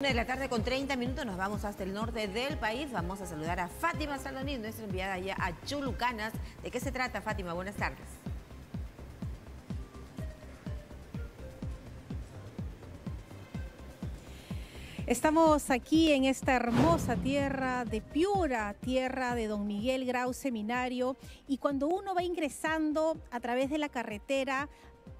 de la tarde con 30 minutos nos vamos hasta el norte del país. Vamos a saludar a Fátima Salonín, nuestra enviada allá a Chulucanas. ¿De qué se trata, Fátima? Buenas tardes. Estamos aquí en esta hermosa tierra de Piura, tierra de Don Miguel Grau Seminario, y cuando uno va ingresando a través de la carretera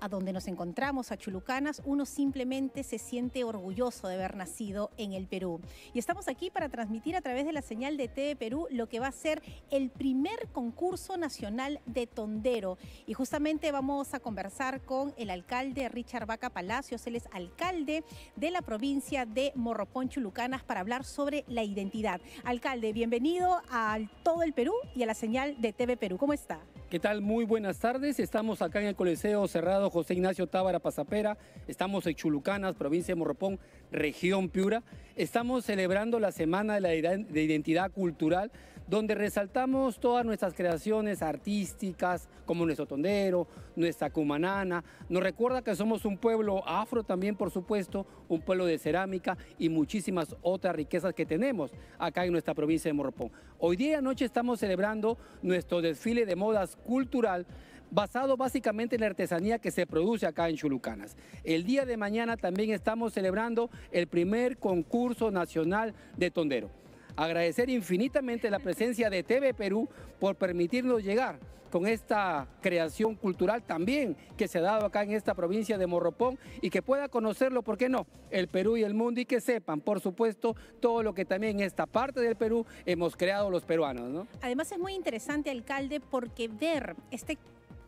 a donde nos encontramos, a Chulucanas, uno simplemente se siente orgulloso de haber nacido en el Perú. Y estamos aquí para transmitir a través de la señal de TV Perú lo que va a ser el primer concurso nacional de tondero. Y justamente vamos a conversar con el alcalde Richard Vaca Palacios, él es alcalde de la provincia de Morropón, Chulucanas, para hablar sobre la identidad. Alcalde, bienvenido a todo el Perú y a la señal de TV Perú. ¿Cómo está? ¿Qué tal? Muy buenas tardes. Estamos acá en el Coliseo Cerrado José Ignacio Tábara Pasapera. Estamos en Chulucanas, provincia de Morropón, región Piura. Estamos celebrando la Semana de la de Identidad Cultural, donde resaltamos todas nuestras creaciones artísticas, como nuestro tondero, nuestra cumanana. Nos recuerda que somos un pueblo afro también, por supuesto, un pueblo de cerámica y muchísimas otras riquezas que tenemos acá en nuestra provincia de Morropón. Hoy día y anoche estamos celebrando nuestro desfile de modas cultural basado básicamente en la artesanía que se produce acá en Chulucanas. El día de mañana también estamos celebrando el primer concurso nacional de tondero. Agradecer infinitamente la presencia de TV Perú por permitirnos llegar con esta creación cultural también que se ha dado acá en esta provincia de Morropón y que pueda conocerlo, ¿por qué no? El Perú y el mundo y que sepan, por supuesto, todo lo que también en esta parte del Perú hemos creado los peruanos, ¿no? Además es muy interesante, alcalde, porque ver este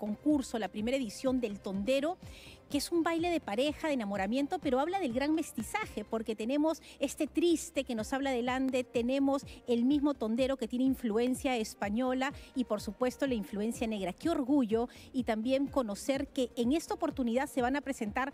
concurso, la primera edición del Tondero, que es un baile de pareja, de enamoramiento, pero habla del gran mestizaje, porque tenemos este triste que nos habla de Ande, tenemos el mismo Tondero que tiene influencia española y por supuesto la influencia negra. Qué orgullo y también conocer que en esta oportunidad se van a presentar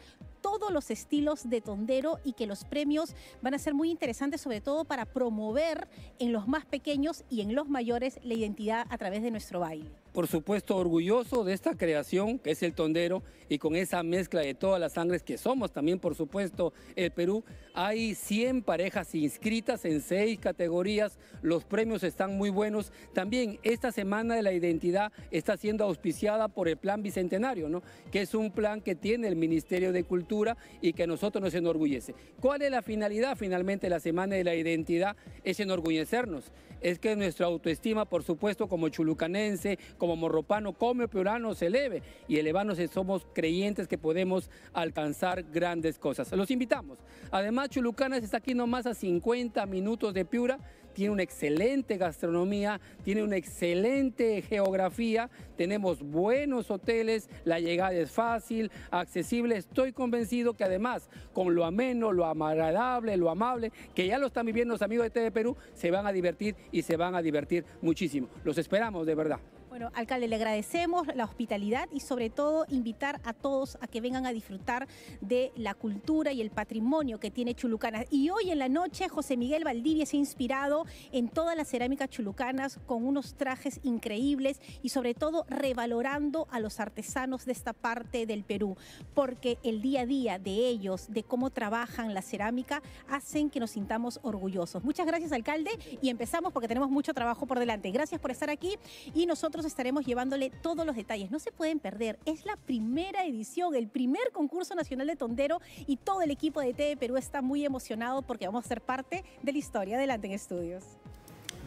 todos los estilos de tondero y que los premios van a ser muy interesantes, sobre todo para promover en los más pequeños y en los mayores la identidad a través de nuestro baile. Por supuesto, orgulloso de esta creación que es el tondero y con esa mezcla de todas las sangres que somos también, por supuesto, el Perú. Hay 100 parejas inscritas en 6 categorías. Los premios están muy buenos. También esta Semana de la Identidad está siendo auspiciada por el Plan Bicentenario, ¿no? que es un plan que tiene el Ministerio de Cultura y que a nosotros nos enorgullece. ¿Cuál es la finalidad finalmente de la Semana de la Identidad? Es enorgullecernos, es que nuestra autoestima, por supuesto, como chulucanense, como morropano, como piurano, se eleve y elevarnos somos creyentes que podemos alcanzar grandes cosas. Los invitamos. Además, Chulucanas está aquí nomás a 50 minutos de Piura tiene una excelente gastronomía, tiene una excelente geografía, tenemos buenos hoteles, la llegada es fácil, accesible. Estoy convencido que además con lo ameno, lo agradable, lo amable, que ya lo están viviendo los amigos de TV Perú, se van a divertir y se van a divertir muchísimo. Los esperamos de verdad. Bueno, alcalde, le agradecemos la hospitalidad y sobre todo invitar a todos a que vengan a disfrutar de la cultura y el patrimonio que tiene Chulucanas. Y hoy en la noche José Miguel Valdivia se ha inspirado en todas la cerámica chulucanas con unos trajes increíbles y sobre todo revalorando a los artesanos de esta parte del Perú, porque el día a día de ellos, de cómo trabajan la cerámica, hacen que nos sintamos orgullosos. Muchas gracias, alcalde, y empezamos porque tenemos mucho trabajo por delante. Gracias por estar aquí y nosotros estaremos llevándole todos los detalles. No se pueden perder. Es la primera edición, el primer concurso nacional de tondero y todo el equipo de TV Perú está muy emocionado porque vamos a ser parte de la historia. Adelante en estudios.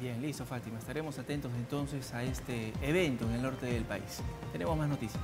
Bien, listo Fátima. Estaremos atentos entonces a este evento en el norte del país. Tenemos más noticias.